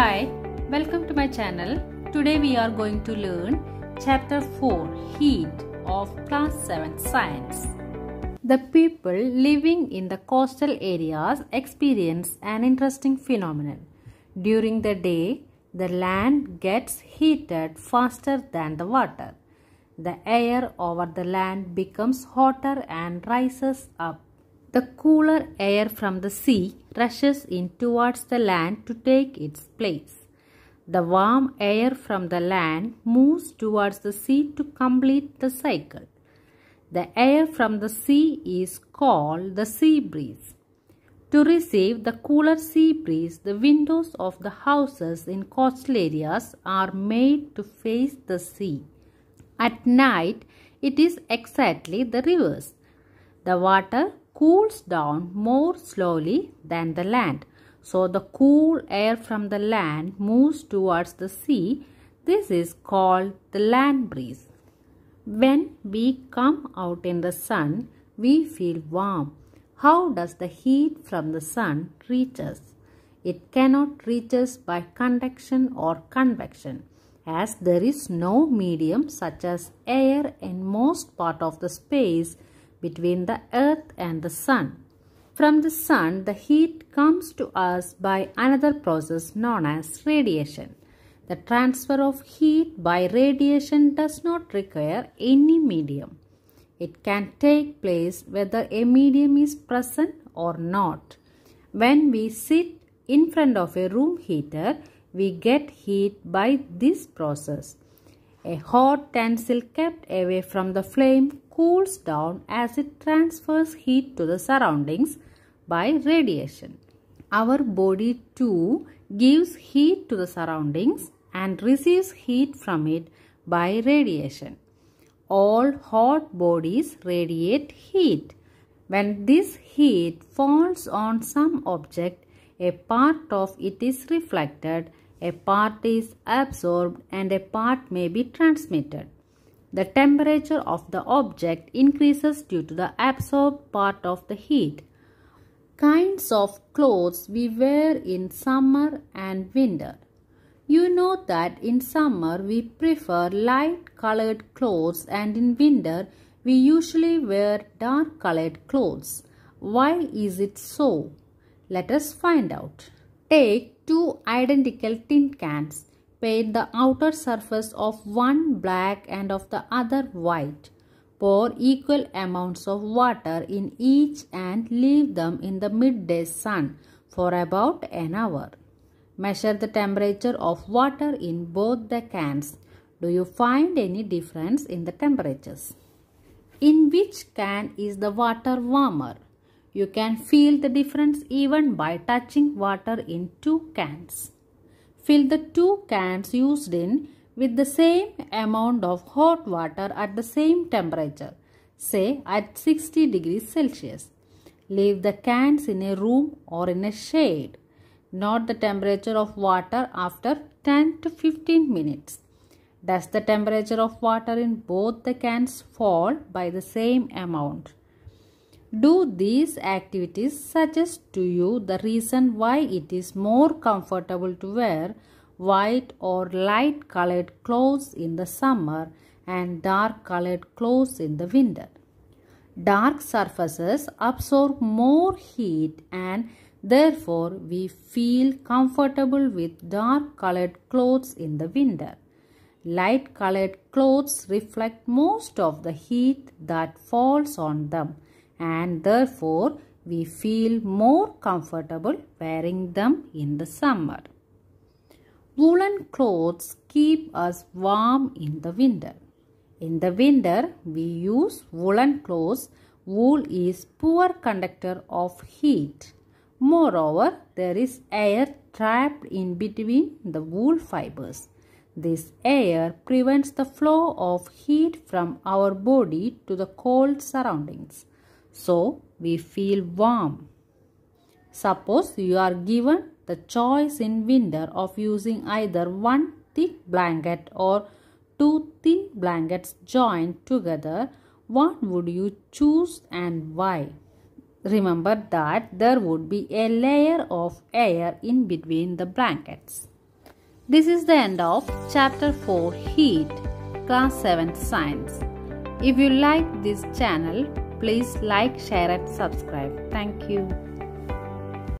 Hi, welcome to my channel. Today we are going to learn Chapter 4 Heat of Class 7 Science. The people living in the coastal areas experience an interesting phenomenon. During the day, the land gets heated faster than the water. The air over the land becomes hotter and rises up the cooler air from the sea rushes in towards the land to take its place. The warm air from the land moves towards the sea to complete the cycle. The air from the sea is called the sea breeze. To receive the cooler sea breeze, the windows of the houses in coastal areas are made to face the sea. At night, it is exactly the reverse. The water cools down more slowly than the land. So the cool air from the land moves towards the sea. This is called the land breeze. When we come out in the sun, we feel warm. How does the heat from the sun reach us? It cannot reach us by conduction or convection as there is no medium such as air in most part of the space between the earth and the sun. From the sun, the heat comes to us by another process known as radiation. The transfer of heat by radiation does not require any medium. It can take place whether a medium is present or not. When we sit in front of a room heater, we get heat by this process. A hot utensil kept away from the flame cools down as it transfers heat to the surroundings by radiation. Our body too gives heat to the surroundings and receives heat from it by radiation. All hot bodies radiate heat. When this heat falls on some object, a part of it is reflected, a part is absorbed and a part may be transmitted. The temperature of the object increases due to the absorbed part of the heat. Kinds of clothes we wear in summer and winter. You know that in summer we prefer light colored clothes and in winter we usually wear dark colored clothes. Why is it so? Let us find out. Take two identical tin cans. Paint the outer surface of one black and of the other white. Pour equal amounts of water in each and leave them in the midday sun for about an hour. Measure the temperature of water in both the cans. Do you find any difference in the temperatures? In which can is the water warmer? You can feel the difference even by touching water in two cans. Fill the two cans used in with the same amount of hot water at the same temperature, say at 60 degrees Celsius. Leave the cans in a room or in a shade, Note the temperature of water after 10 to 15 minutes. Does the temperature of water in both the cans fall by the same amount? Do these activities suggest to you the reason why it is more comfortable to wear white or light colored clothes in the summer and dark colored clothes in the winter? Dark surfaces absorb more heat and therefore we feel comfortable with dark colored clothes in the winter. Light colored clothes reflect most of the heat that falls on them and therefore we feel more comfortable wearing them in the summer. Woolen clothes keep us warm in the winter. In the winter, we use woolen clothes. Wool is poor conductor of heat. Moreover, there is air trapped in between the wool fibers. This air prevents the flow of heat from our body to the cold surroundings. So, we feel warm. Suppose you are given the choice in winter of using either one thick blanket or two thin blankets joined together, what would you choose and why? Remember that there would be a layer of air in between the blankets. This is the end of chapter 4 Heat, class 7 science. If you like this channel, Please like, share and subscribe. Thank you.